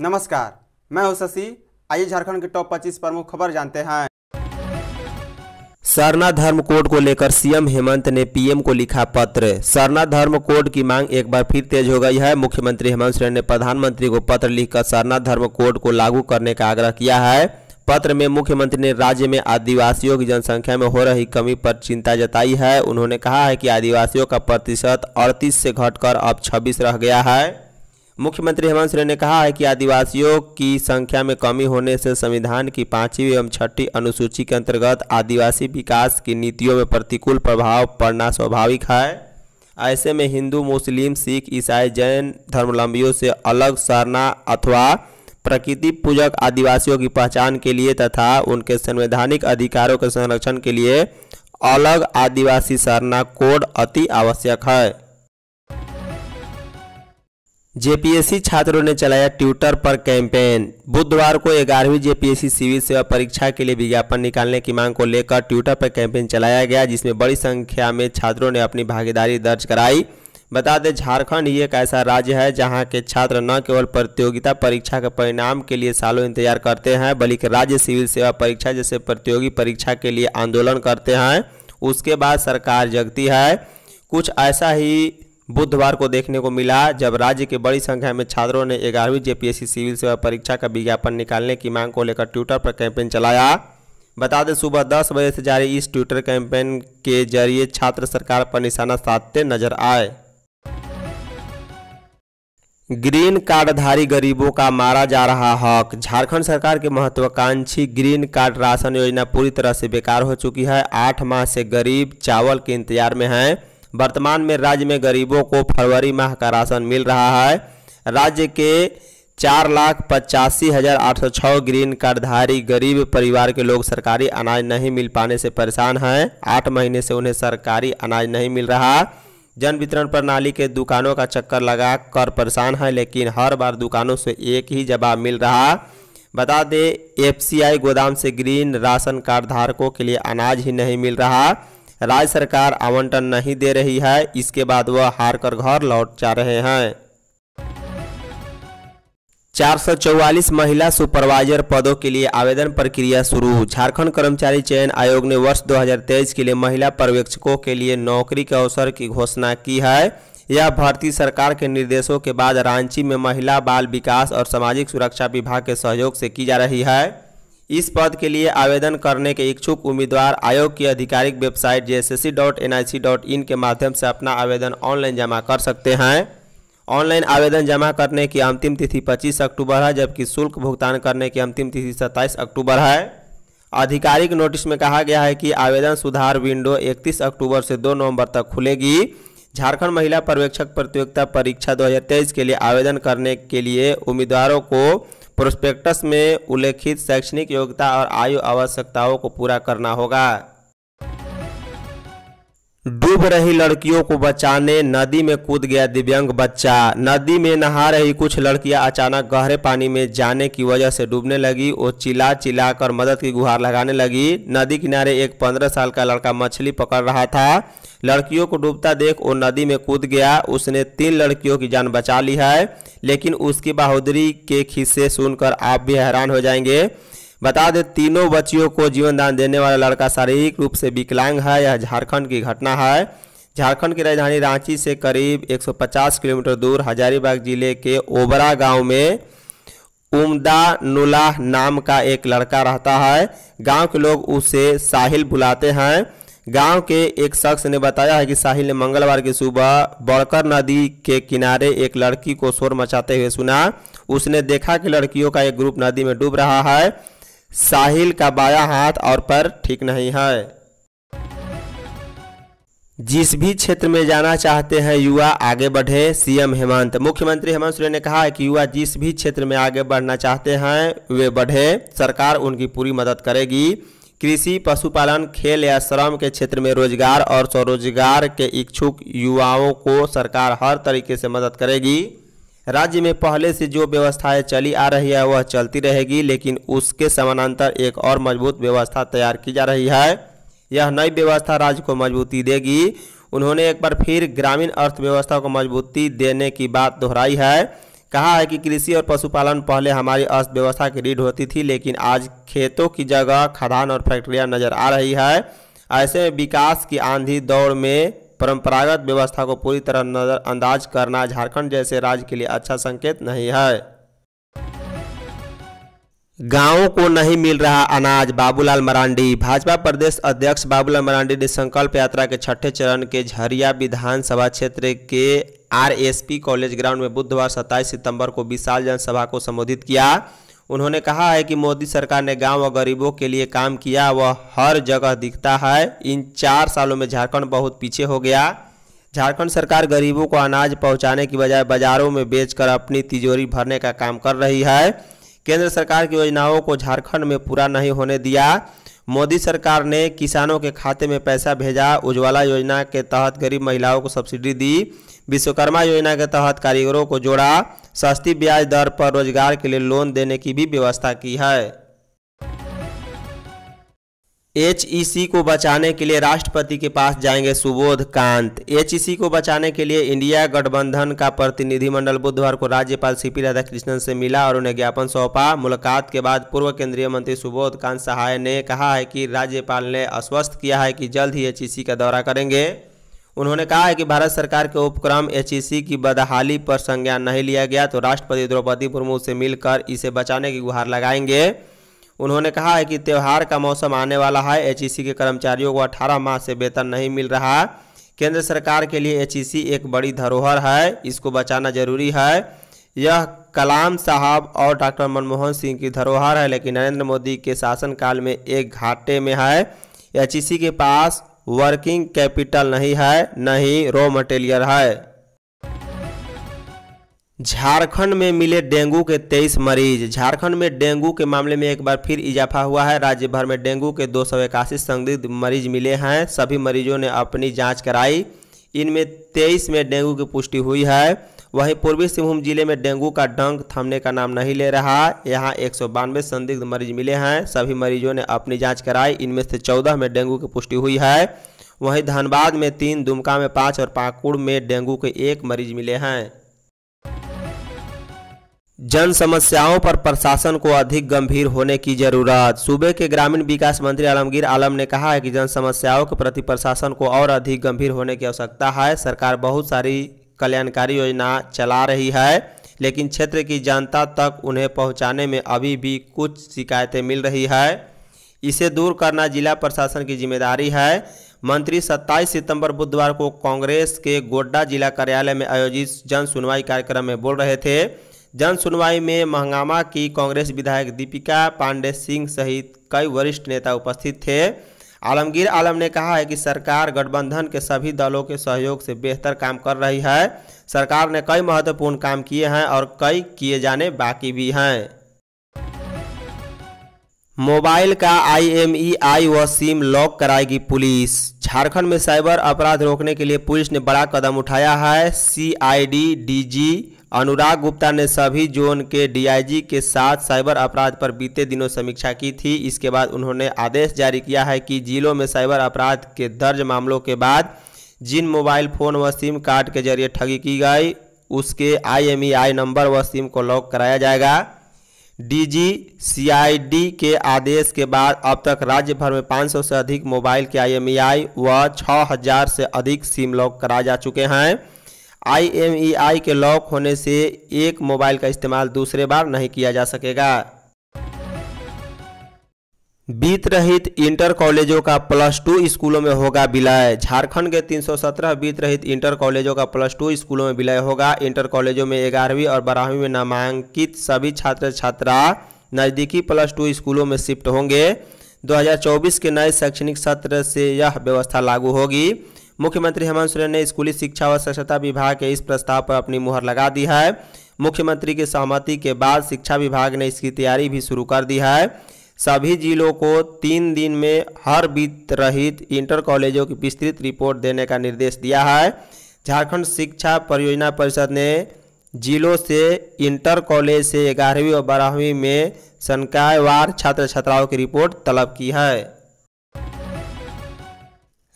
नमस्कार मैं हूं शशि आइए झारखंड के टॉप 25 प्रमुख खबर जानते हैं सरना धर्म कोड को लेकर सीएम हेमंत ने पीएम को लिखा पत्र सरना धर्म कोड की मांग एक बार फिर तेज हो गई है मुख्यमंत्री हेमंत सोरेन ने प्रधानमंत्री को पत्र लिखकर सरना धर्म कोड को लागू करने का आग्रह किया है पत्र में मुख्यमंत्री ने राज्य में आदिवासियों की जनसंख्या में हो रही कमी पर चिंता जताई है उन्होंने कहा है कि आदिवासियों का प्रतिशत अड़तीस से घटकर अब छब्बीस रह गया है मुख्यमंत्री हेमंत सोरेन ने कहा है कि आदिवासियों की संख्या में कमी होने से संविधान की पांचवी एवं छठी अनुसूची के अंतर्गत आदिवासी विकास की नीतियों में प्रतिकूल प्रभाव पड़ना स्वाभाविक है ऐसे में हिंदू मुस्लिम सिख ईसाई जैन धर्मलंबियों से अलग सरना अथवा प्रकृति पूजक आदिवासियों की पहचान के लिए तथा उनके संवैधानिक अधिकारों के संरक्षण के लिए अलग आदिवासी सरना कोड अति आवश्यक है जेपीएससी छात्रों ने चलाया ट्विटर पर कैंपेन बुधवार को ग्यारहवीं जेपीएससी सिविल सेवा परीक्षा के लिए विज्ञापन निकालने की मांग को लेकर ट्विटर पर कैंपेन चलाया गया जिसमें बड़ी संख्या में छात्रों ने अपनी भागीदारी दर्ज कराई बता दें झारखंड ही एक ऐसा राज्य है जहां के छात्र न केवल प्रतियोगिता परीक्षा के परिणाम के लिए सालों इंतजार करते हैं बल्कि राज्य सिविल सेवा परीक्षा जैसे प्रतियोगी परीक्षा के लिए आंदोलन करते हैं उसके बाद सरकार जगती है कुछ ऐसा ही बुधवार को देखने को मिला जब राज्य के बड़ी संख्या में छात्रों ने ग्यारहवीं जे सिविल सेवा परीक्षा का विज्ञापन निकालने की मांग को लेकर ट्विटर पर कैंपेन चलाया बता दें सुबह दस बजे से जारी इस ट्विटर कैंपेन के जरिए छात्र सरकार पर निशाना साधते नजर आए ग्रीन कार्डधारी गरीबों का मारा जा रहा हक झारखंड सरकार की महत्वाकांक्षी ग्रीन कार्ड राशन योजना पूरी तरह से बेकार हो चुकी है आठ माह से गरीब चावल के इंतजार में हैं वर्तमान में राज्य में गरीबों को फरवरी माह का राशन मिल रहा है राज्य के चार लाख पचासी हज़ार आठ सौ छः ग्रीन कार्डधारी गरीब परिवार के लोग सरकारी अनाज नहीं मिल पाने से परेशान हैं आठ महीने से उन्हें सरकारी अनाज नहीं मिल रहा जन वितरण प्रणाली के दुकानों का चक्कर लगा कर परेशान है लेकिन हर बार दुकानों से एक ही जवाब मिल रहा बता दें एफसीआई गोदाम से ग्रीन राशन कार्ड धारकों के लिए अनाज ही नहीं मिल रहा राज्य सरकार आवंटन नहीं दे रही है इसके बाद वह हार कर घर लौट जा रहे हैं 444 महिला सुपरवाइजर पदों के लिए आवेदन प्रक्रिया शुरू झारखंड कर्मचारी चयन आयोग ने वर्ष 2023 के लिए महिला पर्यवेक्षकों के लिए नौकरी के अवसर की घोषणा की है यह भर्ती सरकार के निर्देशों के बाद रांची में महिला बाल विकास और सामाजिक सुरक्षा विभाग के सहयोग से की जा रही है इस पद के लिए आवेदन करने के इच्छुक उम्मीदवार आयोग की आधिकारिक वेबसाइट जे के माध्यम से अपना आवेदन ऑनलाइन जमा कर सकते हैं ऑनलाइन आवेदन जमा करने की अंतिम तिथि 25 अक्टूबर है जबकि शुल्क भुगतान करने की अंतिम तिथि 27 अक्टूबर है आधिकारिक नोटिस में कहा गया है कि आवेदन सुधार विंडो 31 अक्टूबर से 2 नवंबर तक खुलेगी झारखंड महिला पर्यवेक्षक प्रतियोगिता परीक्षा 2023 के लिए आवेदन करने के लिए उम्मीदवारों को प्रोस्पेक्टस में उल्लेखित शैक्षणिक योग्यता और आयु आवश्यकताओं को पूरा करना होगा डूब रही लड़कियों को बचाने नदी में कूद गया दिव्यांग बच्चा नदी में नहा रही कुछ लड़कियां अचानक गहरे पानी में जाने की वजह से डूबने लगी और चिल्ला चिल्ला कर मदद की गुहार लगाने लगी नदी किनारे एक पंद्रह साल का लड़का मछली पकड़ रहा था लड़कियों को डूबता देख वो नदी में कूद गया उसने तीन लड़कियों की जान बचा ली है लेकिन उसकी बहादुरी के खिस्से सुनकर आप भी हैरान हो जाएंगे बता दें तीनों बच्चियों को जीवन दान देने वाला लड़का शारीरिक रूप से विकलांग है यह झारखंड की घटना है झारखंड की राजधानी रांची से करीब 150 किलोमीटर दूर हजारीबाग जिले के ओबरा गांव में उमदा नुलाह नाम का एक लड़का रहता है गांव के लोग उसे साहिल बुलाते हैं गांव के एक शख्स ने बताया है कि साहिल ने मंगलवार की सुबह बड़कर नदी के किनारे एक लड़की को शोर मचाते हुए सुना उसने देखा कि लड़कियों का एक ग्रुप नदी में डूब रहा है साहिल का बाया हाथ और पर ठीक नहीं है जिस भी क्षेत्र में जाना चाहते हैं युवा आगे बढ़े सीएम हेमंत मुख्यमंत्री हेमंत सोरेन ने कहा है कि युवा जिस भी क्षेत्र में आगे बढ़ना चाहते हैं वे बढ़े सरकार उनकी पूरी मदद करेगी कृषि पशुपालन खेल या श्रम के क्षेत्र में रोजगार और स्वरोजगार के इच्छुक युवाओं को सरकार हर तरीके से मदद करेगी राज्य में पहले से जो व्यवस्थाएं चली आ रही है वह चलती रहेगी लेकिन उसके समानांतर एक और मजबूत व्यवस्था तैयार की जा रही है यह नई व्यवस्था राज्य को मजबूती देगी उन्होंने एक बार फिर ग्रामीण अर्थव्यवस्था को मजबूती देने की बात दोहराई है कहा है कि कृषि और पशुपालन पहले हमारी अर्थव्यवस्था की रीढ़ होती थी लेकिन आज खेतों की जगह खदान और फैक्ट्रियां नजर आ रही है ऐसे में विकास की आंधी दौड़ में परंपरागत व्यवस्था को पूरी तरह नज़रअंदाज करना झारखंड जैसे राज्य के लिए अच्छा संकेत नहीं है गांवों को नहीं मिल रहा अनाज बाबूलाल मरांडी भाजपा प्रदेश अध्यक्ष बाबूलाल मरांडी ने संकल्प यात्रा के छठे चरण के झरिया विधानसभा क्षेत्र के आरएसपी कॉलेज ग्राउंड में बुधवार 27 सितंबर को विशाल जनसभा को संबोधित किया उन्होंने कहा है कि मोदी सरकार ने गांव और गरीबों के लिए काम किया वह हर जगह दिखता है इन चार सालों में झारखंड बहुत पीछे हो गया झारखंड सरकार गरीबों को अनाज पहुंचाने की बजाय बाजारों में बेचकर अपनी तिजोरी भरने का काम कर रही है केंद्र सरकार की योजनाओं को झारखंड में पूरा नहीं होने दिया मोदी सरकार ने किसानों के खाते में पैसा भेजा उज्ज्वला योजना के तहत गरीब महिलाओं को सब्सिडी दी विश्वकर्मा योजना के तहत कारीगरों को जोड़ा सस्ती ब्याज दर पर रोजगार के लिए लोन देने की भी व्यवस्था की है एच e को बचाने के लिए राष्ट्रपति के पास जाएंगे सुबोध कांत एच e को बचाने के लिए इंडिया गठबंधन का प्रतिनिधिमंडल बुधवार को राज्यपाल सी पी राधाकृष्णन से मिला और उन्हें ज्ञापन सौंपा मुलाकात के बाद पूर्व केंद्रीय मंत्री सुबोध कांत सहाय ने कहा है कि राज्यपाल ने आश्वस्त किया है कि जल्द ही एच e का दौरा करेंगे उन्होंने कहा है कि भारत सरकार के उपक्रम एच की बदहाली पर संज्ञान नहीं लिया गया तो राष्ट्रपति द्रौपदी मुर्मू से मिलकर इसे बचाने की गुहार लगाएंगे उन्होंने कहा है कि त्यौहार का मौसम आने वाला है एच के कर्मचारियों को अठारह माह से वेतन नहीं मिल रहा केंद्र सरकार के लिए एच एक बड़ी धरोहर है इसको बचाना जरूरी है यह कलाम साहब और डॉक्टर मनमोहन सिंह की धरोहर है लेकिन नरेंद्र मोदी के शासनकाल में एक घाटे में है एच के पास वर्किंग कैपिटल नहीं है न ही रॉ मटेरियल है झारखंड में मिले डेंगू के तेईस मरीज झारखंड में डेंगू के मामले में एक बार फिर इजाफा हुआ है राज्य भर में डेंगू के दो सौ इक्यासी संदिग्ध मरीज मिले हैं सभी मरीजों ने अपनी जांच कराई इनमें तेईस में डेंगू की पुष्टि हुई है वहीं पूर्वी सिंहभूम जिले में डेंगू का डंग थमने का नाम नहीं ले रहा यहां एक संदिग्ध मरीज मिले हैं सभी मरीजों ने अपनी जाँच कराई इनमें से चौदह में डेंगू की पुष्टि हुई है वहीं धनबाद में तीन दुमका में पाँच और पाकुड़ में डेंगू के एक मरीज मिले हैं जन समस्याओं पर प्रशासन को अधिक गंभीर होने की जरूरत सूबे के ग्रामीण विकास मंत्री आलमगीर आलम ने कहा है कि जन समस्याओं के प्रति प्रशासन को और अधिक गंभीर होने की आवश्यकता है सरकार बहुत सारी कल्याणकारी योजना चला रही है लेकिन क्षेत्र की जनता तक उन्हें पहुंचाने में अभी भी कुछ शिकायतें मिल रही है इसे दूर करना जिला प्रशासन की जिम्मेदारी है मंत्री 27 सितंबर बुधवार को कांग्रेस के गोड्डा जिला कार्यालय में आयोजित जन सुनवाई कार्यक्रम में बोल रहे थे जन सुनवाई में महंगामा की कांग्रेस विधायक दीपिका पांडे सिंह सहित कई वरिष्ठ नेता उपस्थित थे आलमगीर आलम ने कहा है कि सरकार गठबंधन के सभी दलों के सहयोग से बेहतर काम कर रही है सरकार ने कई महत्वपूर्ण काम किए हैं और कई किए जाने बाकी भी हैं मोबाइल का आईएमईआई व सिम लॉक कराएगी पुलिस झारखंड में साइबर अपराध रोकने के लिए पुलिस ने बड़ा कदम उठाया है सीआईडी डीजी अनुराग गुप्ता ने सभी जोन के डीआईजी के साथ साइबर अपराध पर बीते दिनों समीक्षा की थी इसके बाद उन्होंने आदेश जारी किया है कि जिलों में साइबर अपराध के दर्ज मामलों के बाद जिन मोबाइल फ़ोन व सिम कार्ड के जरिए ठगी की गई उसके आईएमईआई नंबर व सिम को लॉक कराया जाएगा डीजी सीआईडी के आदेश के बाद अब तक राज्य भर में 500 से अधिक मोबाइल के आईएमईआई व 6000 से अधिक सिम लॉक कराए जा चुके हैं आई e के लॉक होने से एक मोबाइल का इस्तेमाल दूसरे बार नहीं किया जा सकेगा बीत रहित इंटर कॉलेजों का प्लस टू स्कूलों में होगा विलय झारखंड के 317 बीत रहित इंटर कॉलेजों का प्लस टू स्कूलों में विलय होगा इंटर कॉलेजों में ग्यारहवीं और बारहवीं में नामांकित सभी छात्र छात्रा नज़दीकी प्लस टू स्कूलों में शिफ्ट होंगे 2024 के नए शैक्षणिक सत्र से यह व्यवस्था लागू होगी मुख्यमंत्री हेमंत सोरेन ने स्कूली शिक्षा व स्वच्छता विभाग के इस प्रस्ताव पर अपनी मुहर लगा दी है मुख्यमंत्री की सहमति के बाद शिक्षा विभाग ने इसकी तैयारी भी शुरू कर दी है सभी जिलों को तीन दिन में हर वित्त रहित इंटर कॉलेजों की विस्तृत रिपोर्ट देने का निर्देश दिया है झारखंड शिक्षा परियोजना परिषद ने जिलों से इंटर कॉलेज से ग्यारहवीं और बारहवीं में संकायवार छात्र छात्राओं की रिपोर्ट तलब की है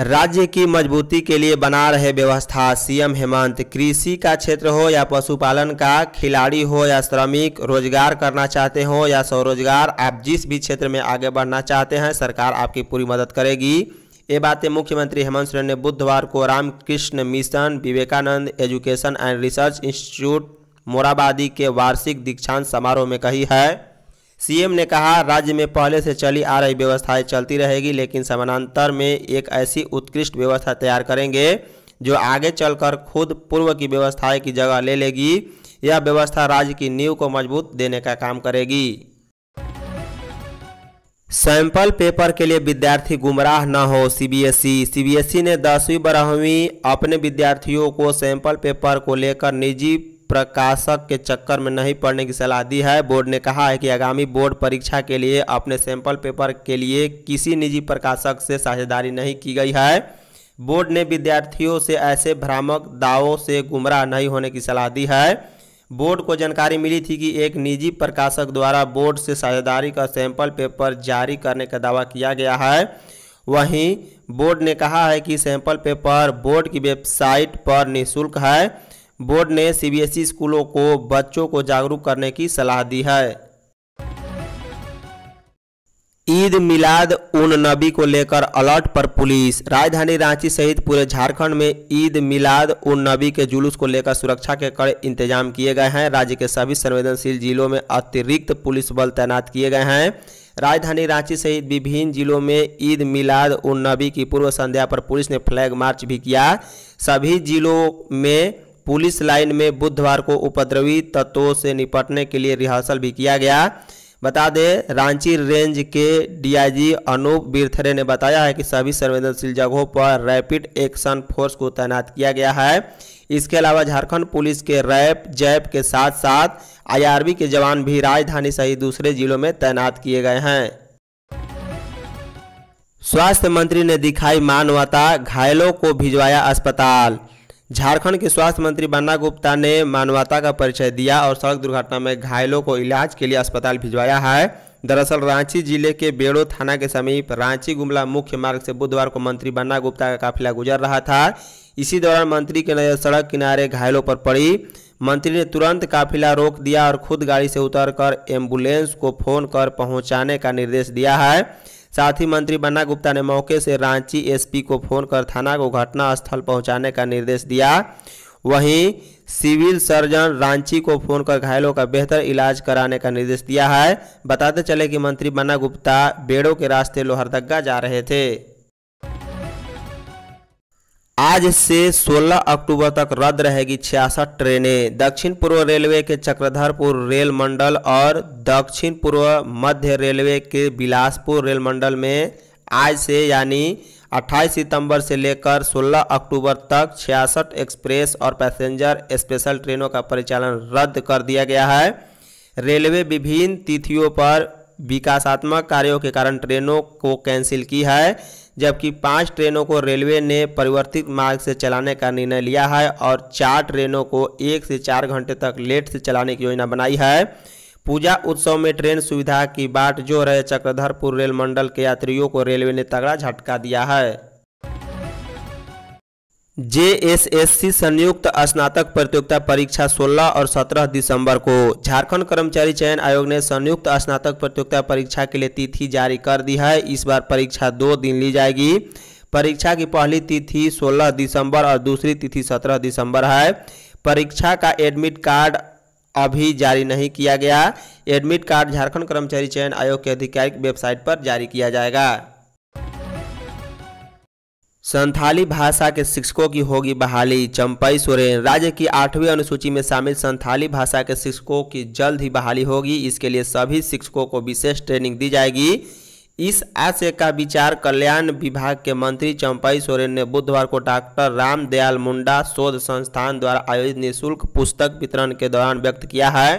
राज्य की मजबूती के लिए बना रहे व्यवस्था सीएम हेमंत कृषि का क्षेत्र हो या पशुपालन का खिलाड़ी हो या श्रमिक रोजगार करना चाहते हो या स्वरोजगार आप जिस भी क्षेत्र में आगे बढ़ना चाहते हैं सरकार आपकी पूरी मदद करेगी ये बातें मुख्यमंत्री हेमंत सोरेन ने बुधवार को Ramakrishna Mission Vivekananda Education and Research Institute Morabadi के वार्षिक दीक्षांत समारोह में कही है सीएम ने कहा राज्य में पहले से चली आ रही व्यवस्थाएं चलती रहेगी लेकिन समानांतर में एक ऐसी उत्कृष्ट व्यवस्था तैयार करेंगे जो आगे चलकर खुद पूर्व की व्यवस्थाएं की जगह ले लेगी यह व्यवस्था राज्य की नींव को मजबूत देने का काम करेगी सैंपल पेपर के लिए विद्यार्थी गुमराह न हो सीबीएसई सीबीएसई ने दसवीं बारहवीं अपने विद्यार्थियों को सैंपल पेपर को लेकर निजी प्रकाशक के चक्कर में नहीं पड़ने की सलाह दी है बोर्ड ने कहा है कि आगामी बोर्ड परीक्षा के लिए अपने सैंपल पेपर के लिए किसी निजी प्रकाशक से साझेदारी नहीं की गई है बोर्ड ने विद्यार्थियों से ऐसे भ्रामक दावों से गुमराह नहीं होने की सलाह दी है बोर्ड को जानकारी मिली थी कि एक निजी प्रकाशक द्वारा बोर्ड से साझेदारी का सैंपल पेपर जारी करने का दावा किया गया है वहीं बोर्ड ने कहा है कि सैंपल पेपर बोर्ड की वेबसाइट पर निःशुल्क है बोर्ड ने सीबीएसई स्कूलों को बच्चों को जागरूक करने की सलाह दी है ईद मिलाद उन नबी को लेकर अलर्ट पर पुलिस राजधानी रांची सहित पूरे झारखंड में ईद मिलाद उन नबी के जुलूस को लेकर सुरक्षा के कड़े इंतजाम किए गए हैं राज्य के सभी संवेदनशील जिलों में अतिरिक्त पुलिस बल तैनात किए गए हैं राजधानी रांची सहित विभिन्न जिलों में ईद मिलाद उन नबी की पूर्व संध्या पर पुलिस ने फ्लैग मार्च भी किया सभी जिलों में पुलिस लाइन में बुधवार को उपद्रवी तत्वों से निपटने के लिए रिहर्सल भी किया गया बता दें रांची रेंज के डीआईजी अनूप बीरथरे ने बताया है कि सभी संवेदनशील जगहों पर रैपिड एक्शन फोर्स को तैनात किया गया है इसके अलावा झारखंड पुलिस के रैप जैप के साथ साथ आईआरबी के जवान भी राजधानी सहित दूसरे जिलों में तैनात किए गए हैं स्वास्थ्य मंत्री ने दिखाई मानवता घायलों को भिजवाया अस्पताल झारखंड के स्वास्थ्य मंत्री बन्ना गुप्ता ने मानवता का परिचय दिया और सड़क दुर्घटना में घायलों को इलाज के लिए अस्पताल भिजवाया है दरअसल रांची जिले के बेड़ो थाना के समीप रांची गुमला मुख्य मार्ग से बुधवार को मंत्री बन्ना गुप्ता का काफिला गुजर रहा था इसी दौरान मंत्री की नज़र सड़क किनारे घायलों पर पड़ी मंत्री ने तुरंत काफिला रोक दिया और खुद गाड़ी से उतरकर एम्बुलेंस को फ़ोन कर पहुंचाने का निर्देश दिया है साथ ही मंत्री बन्ना गुप्ता ने मौके से रांची एसपी को फोन कर थाना को घटना स्थल पहुंचाने का निर्देश दिया वहीं सिविल सर्जन रांची को फोन कर घायलों का बेहतर इलाज कराने का निर्देश दिया है बताते चले कि मंत्री बन्ना गुप्ता बेड़ों के रास्ते लोहरदगा जा रहे थे आज से 16 अक्टूबर तक रद्द रहेगी छियासठ ट्रेनें दक्षिण पूर्व रेलवे के चक्रधरपुर रेल मंडल और दक्षिण पूर्व मध्य रेलवे के बिलासपुर रेल मंडल में आज से यानी 28 सितंबर से लेकर 16 अक्टूबर तक छियासठ एक्सप्रेस और पैसेंजर स्पेशल ट्रेनों का परिचालन रद्द कर दिया गया है रेलवे विभिन्न तिथियों पर विकासात्मक कार्यों के कारण ट्रेनों को कैंसिल की है जबकि पाँच ट्रेनों को रेलवे ने परिवर्तित मार्ग से चलाने का निर्णय लिया है और चार ट्रेनों को एक से चार घंटे तक लेट से चलाने की योजना बनाई है पूजा उत्सव में ट्रेन सुविधा की बाट जो रहे चक्रधरपुर रेल मंडल के यात्रियों को रेलवे ने तगड़ा झटका दिया है सी संयुक्त स्नातक प्रतियोगिता परीक्षा 16 और 17 दिसंबर को झारखंड कर्मचारी चयन आयोग ने संयुक्त स्नातक प्रतियोगिता परीक्षा के लिए तिथि जारी कर दी है इस बार परीक्षा दो दिन ली जाएगी परीक्षा की पहली तिथि 16 दिसंबर और दूसरी तिथि 17 दिसंबर है परीक्षा का एडमिट कार्ड अभी जारी नहीं किया गया एडमिट कार्ड झारखंड कर्मचारी चयन आयोग के आधिकारिक वेबसाइट पर जारी किया जाएगा संथाली भाषा के शिक्षकों की होगी बहाली चंपई सोरेन राज्य की आठवीं अनुसूची में शामिल संथाली भाषा के शिक्षकों की जल्द ही बहाली होगी इसके लिए सभी शिक्षकों को विशेष ट्रेनिंग दी जाएगी इस आशय का विचार कल्याण विभाग के मंत्री चंपई सोरेन ने बुधवार को डॉक्टर रामदयाल मुंडा शोध संस्थान द्वारा आयोजित निःशुल्क पुस्तक वितरण के दौरान व्यक्त किया है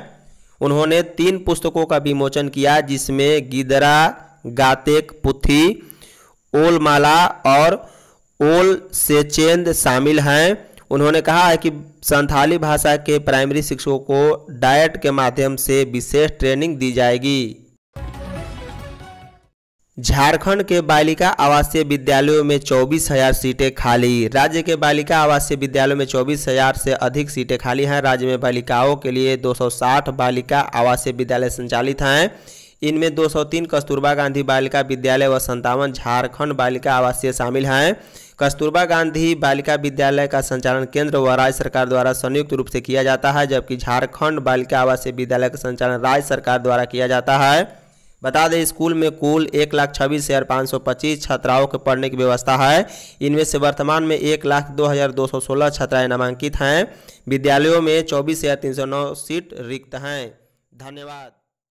उन्होंने तीन पुस्तकों का विमोचन किया जिसमें गिदरा गातेक पुथी ओलमाला और ओल सेचेंद शामिल हैं उन्होंने कहा है कि संथाली भाषा के प्राइमरी शिक्षकों को डायट के माध्यम से विशेष ट्रेनिंग दी जाएगी झारखंड के बालिका आवासीय विद्यालयों में चौबीस हजार सीटें खाली राज्य के बालिका आवासीय विद्यालयों में चौबीस हजार से अधिक सीटें खाली हैं राज्य में बालिकाओं के लिए 260 बालिका आवासीय विद्यालय संचालित हैं इनमें 203 कस्तूरबा गांधी बालिका विद्यालय व संतावन झारखंड बालिका आवासीय शामिल हैं कस्तूरबा गांधी बालिका विद्यालय का संचालन केंद्र व राज्य सरकार द्वारा संयुक्त रूप से किया जाता है जबकि झारखंड बालिका आवासीय विद्यालय का संचालन राज्य सरकार द्वारा किया जाता है बता दें स्कूल में कुल एक लाख छब्बीस हज़ार पाँच सौ पच्चीस छात्राओं के पढ़ने की व्यवस्था है इनमें से वर्तमान में एक लाख दो हज़ार दो सौ सोलह छात्राएँ नामांकित हैं विद्यालयों में चौबीस हज़ार तीन सौ नौ सीट रिक्त हैं धन्यवाद